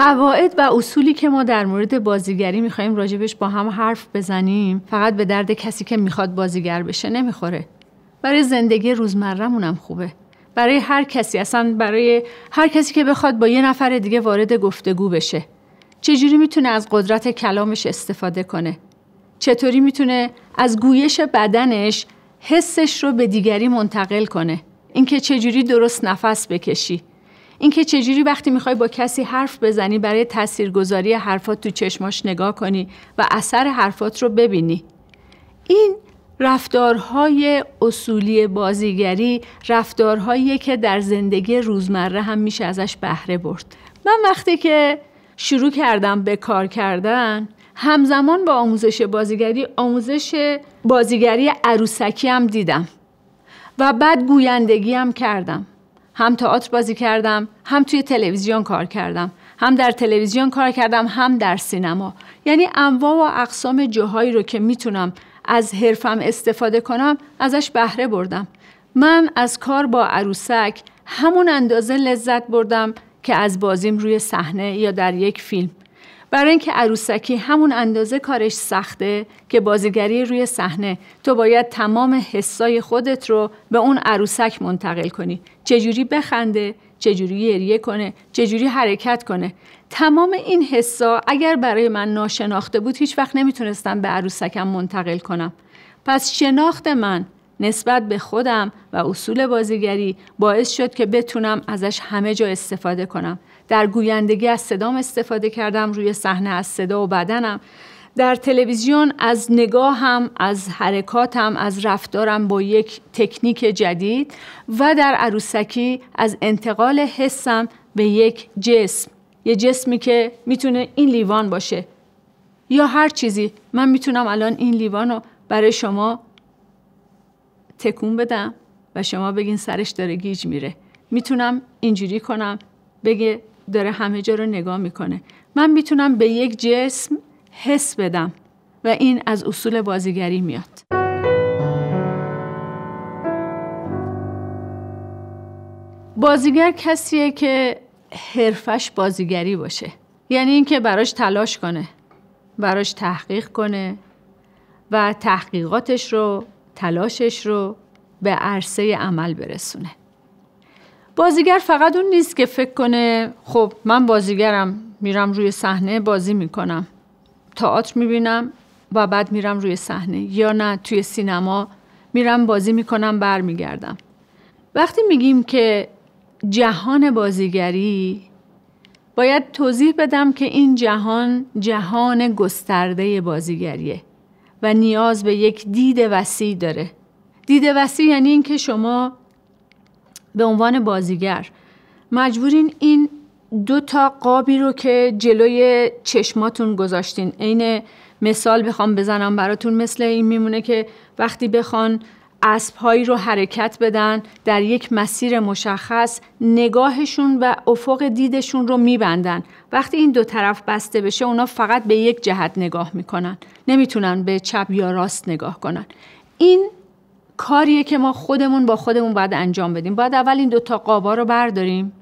قواعد و اصولی که ما در مورد بازیگری میخوایم راجبش با هم حرف بزنیم فقط به درد کسی که میخواد بازیگر بشه نمیخوره برای زندگی روزمرهمون هم خوبه برای هر کسی اصلا برای هر کسی که بخواد با یه نفر دیگه وارد گفتگو بشه چجوری میتونه از قدرت کلامش استفاده کنه چطوری میتونه از گویش بدنش حسش رو به دیگری منتقل کنه اینکه چجوری درست نفس بکشی اینکه چجوری وقتی میخوای با کسی حرف بزنی برای تاثیرگذاری حرفات تو چشماش نگاه کنی و اثر حرفات رو ببینی این رفتارهای اصولی بازیگری رفتارهایی که در زندگی روزمره هم میشه ازش بهره برد من وقتی که شروع کردم به کار کردن همزمان با آموزش بازیگری آموزش بازیگری عروسکی هم دیدم و بعد گویندگی هم کردم هم تئاتر بازی کردم هم توی تلویزیون کار کردم هم در تلویزیون کار کردم هم در سینما یعنی انواع و اقسام جاهایی رو که میتونم از حرفم استفاده کنم ازش بهره بردم من از کار با عروسک همون اندازه لذت بردم که از بازیم روی صحنه یا در یک فیلم برای اینکه عروسکی همون اندازه کارش سخته که بازیگری روی صحنه تو باید تمام حسای خودت رو به اون عروسک منتقل کنی چجوری بخنده چجوری گریه کنه چجوری حرکت کنه تمام این حسا اگر برای من ناشناخته بود هیچ وقت نمیتونستم به عروسکم منتقل کنم پس شناخت من نسبت به خودم و اصول بازیگری باعث شد که بتونم ازش همه جا استفاده کنم در گویندگی از صدام استفاده کردم روی صحنه از صدا و بدنم در تلویزیون از نگاهم از حرکاتم از رفتارم با یک تکنیک جدید و در عروسکی از انتقال حسم به یک جسم یه جسمی که میتونه این لیوان باشه یا هر چیزی من میتونم الان این لیوان رو برای شما تکون بدم و شما بگین سرش داره گیج میره میتونم اینجوری کنم بگه داره همه جا رو نگاه میکنه من میتونم به یک جسم حس بدم و این از اصول بازیگری میاد بازیگر کسیه که حرفش بازیگری باشه یعنی اینکه براش تلاش کنه براش تحقیق کنه و تحقیقاتش رو تلاشش رو به عرصه عمل برسونه بازیگر فقط اون نیست که فکر کنه خب من بازیگرم میرم روی صحنه بازی میکنم تئاتر میبینم و بعد میرم روی صحنه یا نه توی سینما میرم بازی میکنم برمیگردم وقتی میگیم که جهان بازیگری باید توضیح بدم که این جهان جهان گسترده بازیگریه و نیاز به یک دید وسیع داره دید وسیع یعنی اینکه شما به عنوان بازیگر مجبورین این دو تا قابی رو که جلوی چشماتون گذاشتین عین مثال بخوام بزنم براتون مثل این میمونه که وقتی بخوان اسبهایی رو حرکت بدن در یک مسیر مشخص نگاهشون و افق دیدشون رو میبندن وقتی این دو طرف بسته بشه اونا فقط به یک جهت نگاه میکنن نمیتونن به چپ یا راست نگاه کنن این کاریه که ما خودمون با خودمون باید انجام بدیم باید اول این دوتا قابا رو برداریم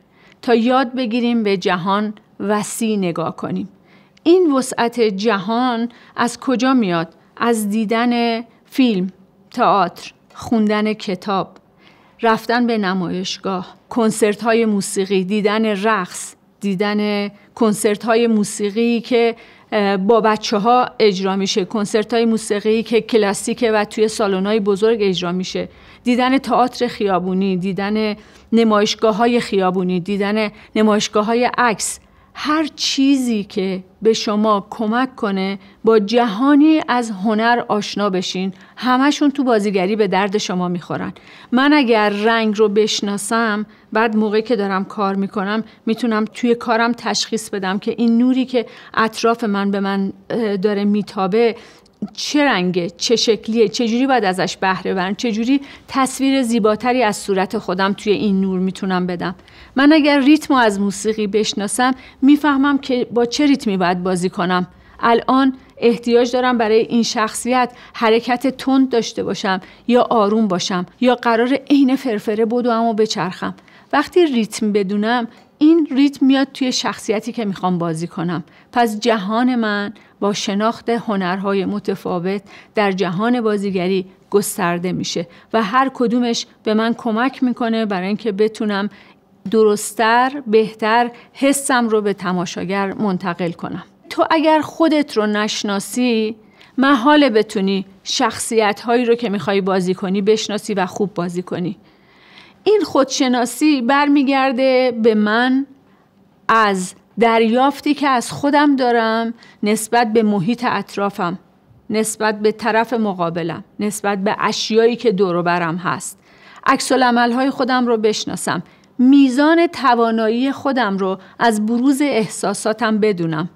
تا یاد بگیریم به جهان وسیع نگاه کنیم این وسعت جهان از کجا میاد از دیدن فیلم تئاتر خوندن کتاب رفتن به نمایشگاه کنسرت های موسیقی دیدن رقص دیدن کنسرت های موسیقی که با بچه ها اجرا میشه کنسرت های موسیقی که کلاسیکه و توی سالن های بزرگ اجرا میشه دیدن تئاتر خیابونی دیدن نمایشگاه های خیابونی دیدن نمایشگاه های عکس هر چیزی که به شما کمک کنه با جهانی از هنر آشنا بشین همشون تو بازیگری به درد شما میخورن من اگر رنگ رو بشناسم بعد موقعی که دارم کار میکنم میتونم توی کارم تشخیص بدم که این نوری که اطراف من به من داره میتابه چه رنگه چه شکلیه چه باید ازش بهره برم چجوری تصویر زیباتری از صورت خودم توی این نور میتونم بدم من اگر ریتم از موسیقی بشناسم میفهمم که با چه ریتمی باید بازی کنم الان احتیاج دارم برای این شخصیت حرکت تند داشته باشم یا آروم باشم یا قرار عین فرفره بدوم و بچرخم وقتی ریتم بدونم این ریتم میاد توی شخصیتی که میخوام بازی کنم پس جهان من با شناخت هنرهای متفاوت در جهان بازیگری گسترده میشه و هر کدومش به من کمک میکنه برای اینکه بتونم درستتر بهتر حسم رو به تماشاگر منتقل کنم تو اگر خودت رو نشناسی محاله بتونی شخصیت هایی رو که میخوای بازی کنی بشناسی و خوب بازی کنی این خودشناسی برمیگرده به من از دریافتی که از خودم دارم نسبت به محیط اطرافم نسبت به طرف مقابلم نسبت به اشیایی که دور برم هست عکس های خودم رو بشناسم میزان توانایی خودم رو از بروز احساساتم بدونم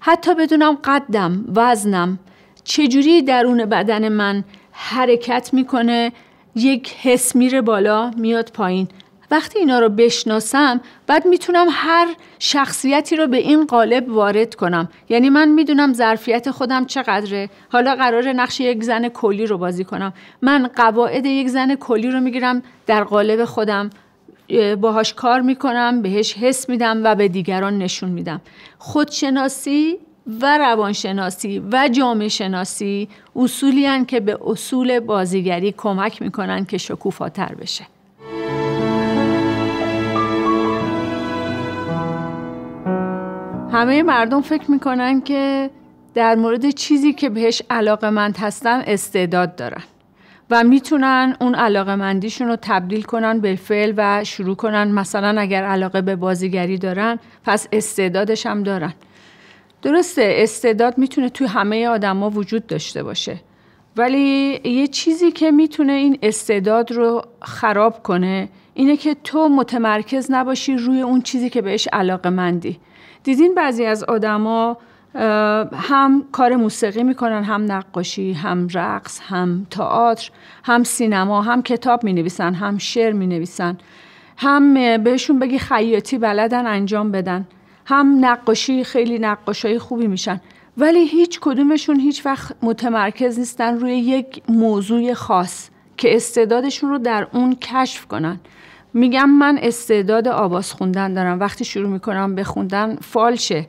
حتی بدونم قدم وزنم چجوری درون بدن من حرکت میکنه یک حس میره بالا میاد پایین وقتی اینا رو بشناسم بعد میتونم هر شخصیتی رو به این قالب وارد کنم یعنی من میدونم ظرفیت خودم چقدره حالا قرار نقش یک زن کلی رو بازی کنم من قواعد یک زن کلی رو میگیرم در قالب خودم باهاش کار میکنم بهش حس میدم و به دیگران نشون میدم خودشناسی و روانشناسی و جامعه شناسی اصولی که به اصول بازیگری کمک میکنن که شکوفاتر بشه همه مردم فکر میکنن که در مورد چیزی که بهش علاقه مند هستن استعداد دارن و میتونن اون علاقه مندیشون رو تبدیل کنن به فعل و شروع کنن مثلا اگر علاقه به بازیگری دارن پس استعدادش هم دارن درسته استعداد میتونه تو همه آدما وجود داشته باشه ولی یه چیزی که میتونه این استعداد رو خراب کنه اینه که تو متمرکز نباشی روی اون چیزی که بهش علاقه مندی دیدین بعضی از آدما هم کار موسیقی میکنن هم نقاشی هم رقص هم تئاتر هم سینما هم کتاب می نویسن هم شعر می نویسن هم بهشون بگی خیاطی بلدن انجام بدن هم نقاشی خیلی نقاشای خوبی میشن ولی هیچ کدومشون هیچ وقت متمرکز نیستن روی یک موضوع خاص که استعدادشون رو در اون کشف کنن میگم من استعداد آواز خوندن دارم وقتی شروع میکنم به خوندن فالشه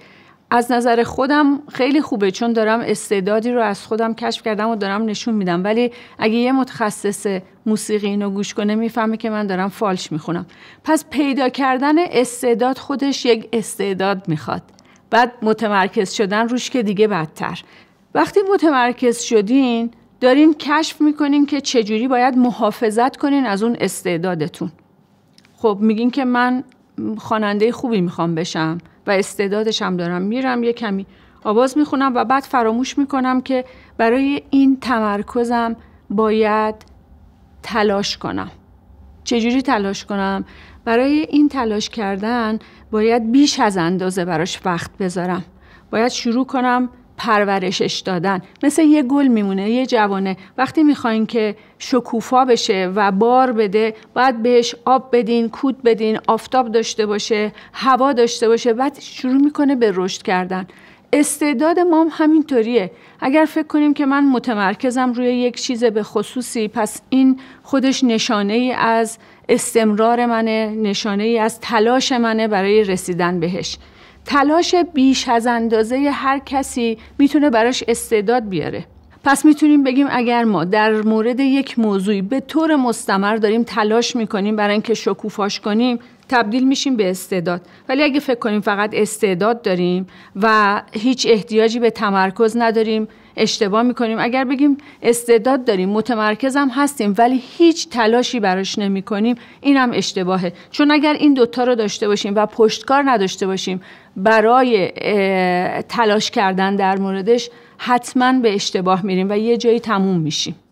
از نظر خودم خیلی خوبه چون دارم استعدادی رو از خودم کشف کردم و دارم نشون میدم ولی اگه یه متخصص موسیقی اینو گوش کنه میفهمه که من دارم فالش میخونم پس پیدا کردن استعداد خودش یک استعداد میخواد بعد متمرکز شدن روش که دیگه بدتر وقتی متمرکز شدین دارین کشف میکنین که چجوری باید محافظت کنین از اون استعدادتون خب میگین که من خواننده خوبی میخوام بشم و استعدادش هم دارم میرم یه کمی آواز میخونم و بعد فراموش میکنم که برای این تمرکزم باید تلاش کنم چجوری تلاش کنم برای این تلاش کردن باید بیش از اندازه براش وقت بذارم باید شروع کنم پرورشش دادن مثل یه گل میمونه یه جوانه وقتی میخواین که شکوفا بشه و بار بده باید بهش آب بدین کود بدین آفتاب داشته باشه هوا داشته باشه بعد شروع میکنه به رشد کردن استعداد ما همینطوریه اگر فکر کنیم که من متمرکزم روی یک چیز به خصوصی پس این خودش نشانه ای از استمرار منه نشانه ای از تلاش منه برای رسیدن بهش تلاش بیش از اندازه هر کسی میتونه براش استعداد بیاره پس میتونیم بگیم اگر ما در مورد یک موضوعی به طور مستمر داریم تلاش میکنیم برای اینکه شکوفاش کنیم تبدیل میشیم به استعداد ولی اگه فکر کنیم فقط استعداد داریم و هیچ احتیاجی به تمرکز نداریم اشتباه میکنیم اگر بگیم استعداد داریم متمرکز هم هستیم ولی هیچ تلاشی براش نمی کنیم این هم اشتباهه چون اگر این دوتا رو داشته باشیم و پشتکار نداشته باشیم برای تلاش کردن در موردش حتما به اشتباه میریم و یه جایی تموم میشیم